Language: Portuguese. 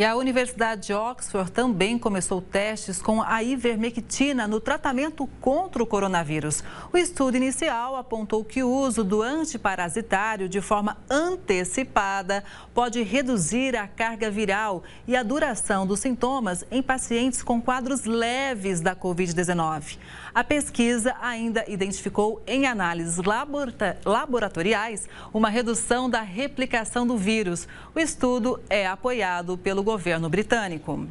E a Universidade de Oxford também começou testes com a ivermectina no tratamento contra o coronavírus. O estudo inicial apontou que o uso do antiparasitário de forma antecipada pode reduzir a carga viral e a duração dos sintomas em pacientes com quadros leves da Covid-19. A pesquisa ainda identificou, em análises laboratoriais, uma redução da replicação do vírus. O estudo é apoiado pelo governo britânico.